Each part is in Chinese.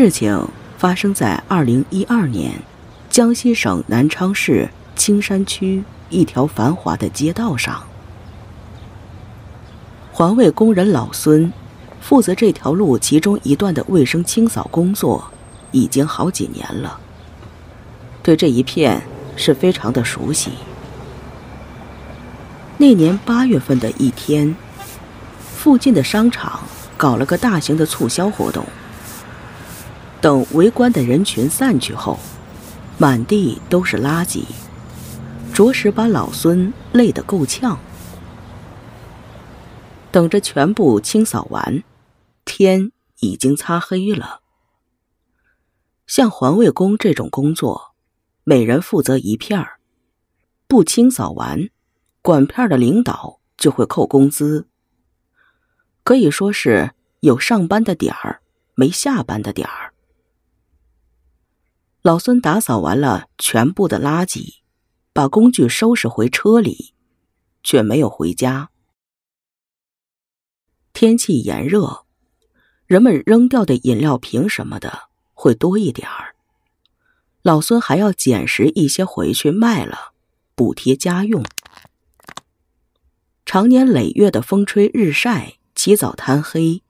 事情发生在二零一二年，江西省南昌市青山区一条繁华的街道上。环卫工人老孙负责这条路其中一段的卫生清扫工作，已经好几年了，对这一片是非常的熟悉。那年八月份的一天，附近的商场搞了个大型的促销活动。等围观的人群散去后，满地都是垃圾，着实把老孙累得够呛。等着全部清扫完，天已经擦黑了。像环卫工这种工作，每人负责一片儿，不清扫完，管片的领导就会扣工资。可以说是有上班的点儿，没下班的点儿。老孙打扫完了全部的垃圾，把工具收拾回车里，却没有回家。天气炎热，人们扔掉的饮料瓶什么的会多一点儿。老孙还要捡拾一些回去卖了，补贴家用。常年累月的风吹日晒，起早贪黑，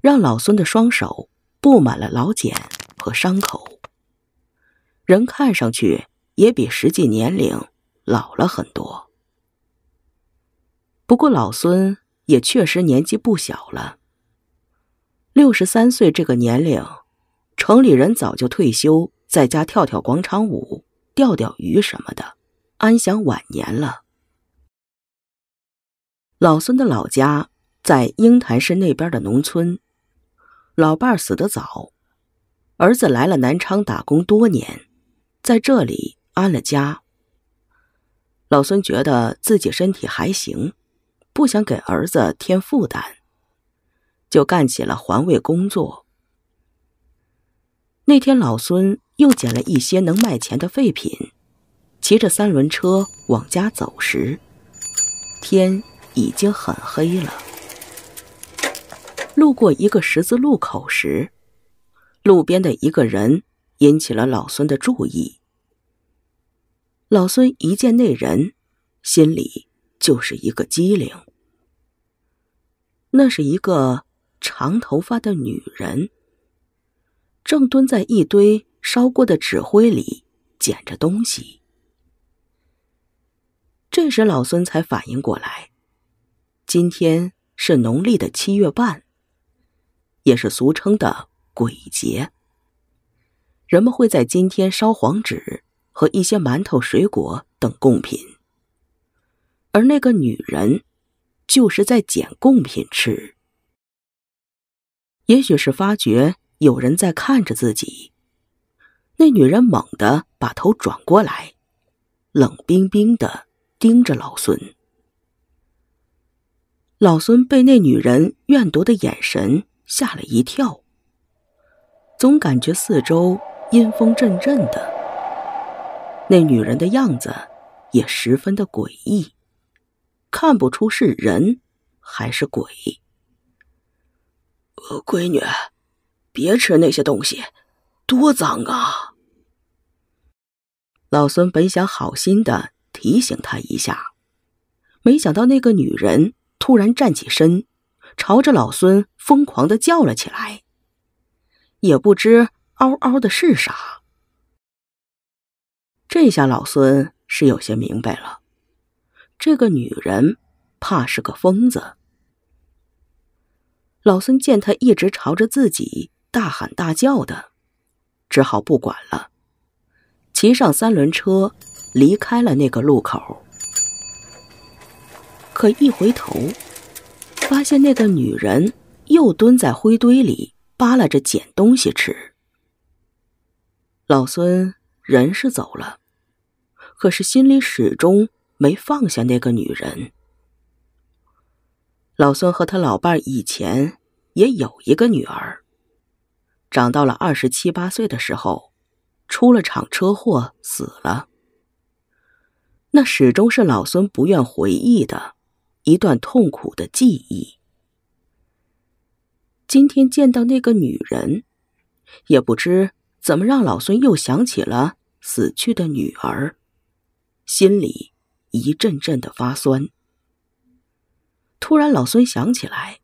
让老孙的双手布满了老茧和伤口。人看上去也比实际年龄老了很多。不过老孙也确实年纪不小了，六十三岁这个年龄，城里人早就退休，在家跳跳广场舞、钓钓鱼什么的，安享晚年了。老孙的老家在鹰潭市那边的农村，老伴死的早，儿子来了南昌打工多年。在这里安了家，老孙觉得自己身体还行，不想给儿子添负担，就干起了环卫工作。那天老孙又捡了一些能卖钱的废品，骑着三轮车往家走时，天已经很黑了。路过一个十字路口时，路边的一个人引起了老孙的注意。老孙一见那人，心里就是一个机灵。那是一个长头发的女人，正蹲在一堆烧过的纸灰里捡着东西。这时老孙才反应过来，今天是农历的七月半，也是俗称的鬼节，人们会在今天烧黄纸。和一些馒头、水果等贡品，而那个女人就是在捡贡品吃。也许是发觉有人在看着自己，那女人猛地把头转过来，冷冰冰的盯着老孙。老孙被那女人怨毒的眼神吓了一跳，总感觉四周阴风阵阵的。那女人的样子也十分的诡异，看不出是人还是鬼。闺女，别吃那些东西，多脏啊！老孙本想好心的提醒她一下，没想到那个女人突然站起身，朝着老孙疯狂的叫了起来，也不知嗷嗷的是啥。这下老孙是有些明白了，这个女人怕是个疯子。老孙见她一直朝着自己大喊大叫的，只好不管了，骑上三轮车离开了那个路口。可一回头，发现那个女人又蹲在灰堆里扒拉着捡东西吃。老孙。人是走了，可是心里始终没放下那个女人。老孙和他老伴以前也有一个女儿，长到了二十七八岁的时候，出了场车祸死了。那始终是老孙不愿回忆的一段痛苦的记忆。今天见到那个女人，也不知怎么让老孙又想起了。死去的女儿，心里一阵阵的发酸。突然，老孙想起来，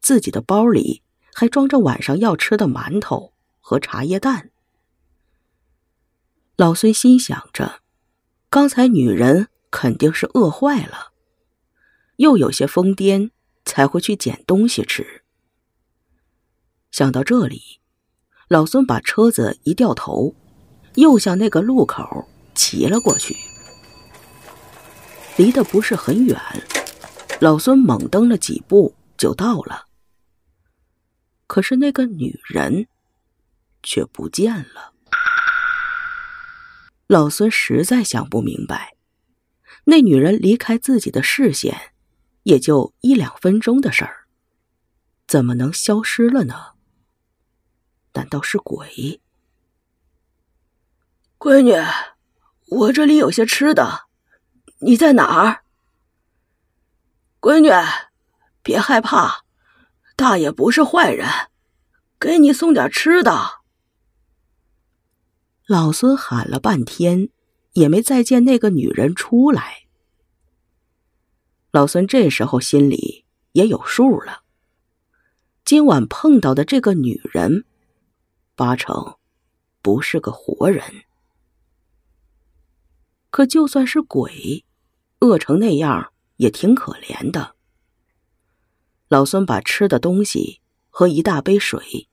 自己的包里还装着晚上要吃的馒头和茶叶蛋。老孙心想着，刚才女人肯定是饿坏了，又有些疯癫，才会去捡东西吃。想到这里，老孙把车子一掉头。又向那个路口骑了过去，离得不是很远，老孙猛蹬了几步就到了。可是那个女人却不见了。老孙实在想不明白，那女人离开自己的视线也就一两分钟的事儿，怎么能消失了呢？难道是鬼？闺女，我这里有些吃的，你在哪儿？闺女，别害怕，大爷不是坏人，给你送点吃的。老孙喊了半天，也没再见那个女人出来。老孙这时候心里也有数了，今晚碰到的这个女人，八成不是个活人。可就算是鬼，饿成那样也挺可怜的。老孙把吃的东西和一大杯水，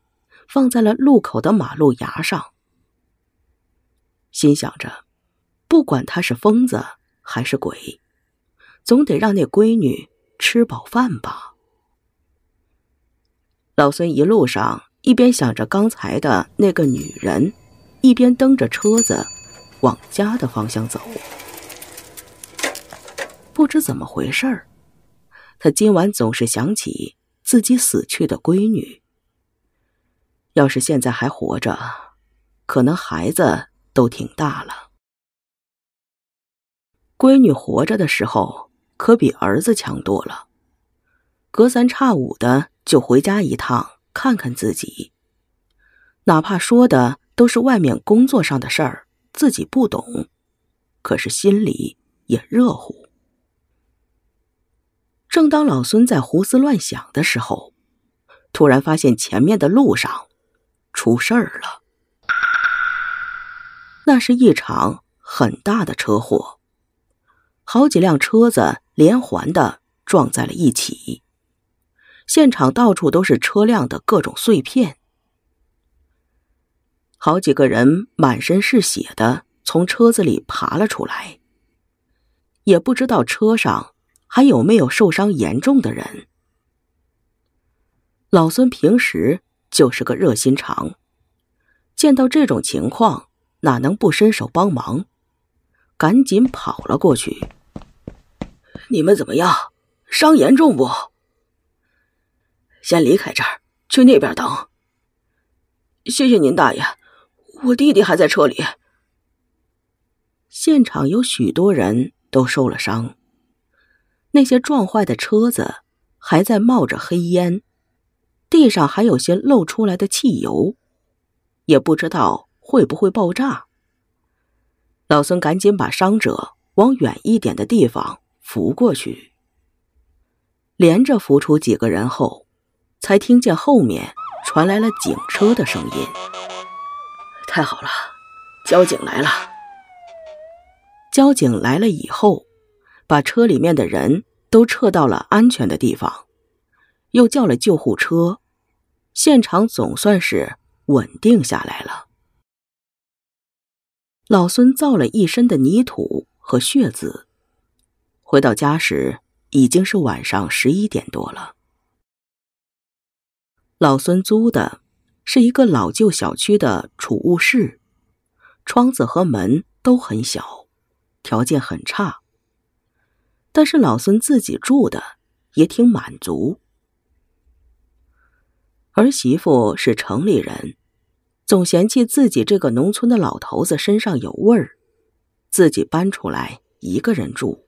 放在了路口的马路牙上。心想着，不管他是疯子还是鬼，总得让那闺女吃饱饭吧。老孙一路上一边想着刚才的那个女人，一边蹬着车子。往家的方向走，不知怎么回事儿，他今晚总是想起自己死去的闺女。要是现在还活着，可能孩子都挺大了。闺女活着的时候，可比儿子强多了，隔三差五的就回家一趟看看自己，哪怕说的都是外面工作上的事儿。自己不懂，可是心里也热乎。正当老孙在胡思乱想的时候，突然发现前面的路上出事儿了。那是一场很大的车祸，好几辆车子连环的撞在了一起，现场到处都是车辆的各种碎片。好几个人满身是血的从车子里爬了出来，也不知道车上还有没有受伤严重的人。老孙平时就是个热心肠，见到这种情况哪能不伸手帮忙？赶紧跑了过去。你们怎么样？伤严重不？先离开这儿，去那边等。谢谢您，大爷。我弟弟还在车里。现场有许多人都受了伤，那些撞坏的车子还在冒着黑烟，地上还有些漏出来的汽油，也不知道会不会爆炸。老孙赶紧把伤者往远一点的地方扶过去，连着扶出几个人后，才听见后面传来了警车的声音。太好了，交警来了。交警来了以后，把车里面的人都撤到了安全的地方，又叫了救护车，现场总算是稳定下来了。老孙造了一身的泥土和血渍，回到家时已经是晚上十一点多了。老孙租的。是一个老旧小区的储物室，窗子和门都很小，条件很差。但是老孙自己住的也挺满足。儿媳妇是城里人，总嫌弃自己这个农村的老头子身上有味儿，自己搬出来一个人住。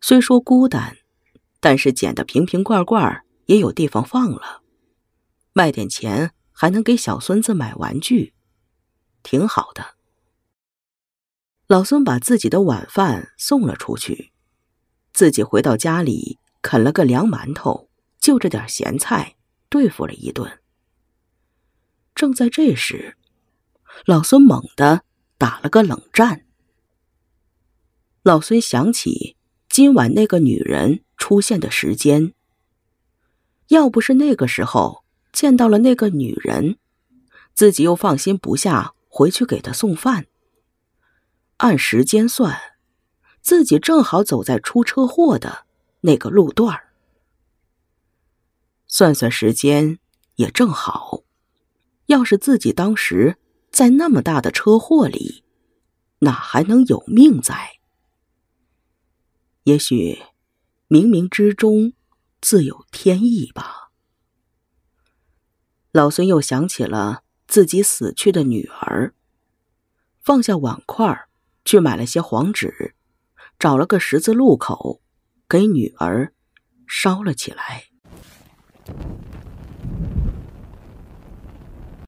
虽说孤单，但是捡的瓶瓶罐罐也有地方放了。卖点钱，还能给小孙子买玩具，挺好的。老孙把自己的晚饭送了出去，自己回到家里啃了个凉馒头，就着点咸菜对付了一顿。正在这时，老孙猛地打了个冷战。老孙想起今晚那个女人出现的时间，要不是那个时候。见到了那个女人，自己又放心不下，回去给她送饭。按时间算，自己正好走在出车祸的那个路段儿。算算时间，也正好。要是自己当时在那么大的车祸里，哪还能有命在？也许，冥冥之中自有天意吧。老孙又想起了自己死去的女儿，放下碗筷，去买了些黄纸，找了个十字路口，给女儿烧了起来。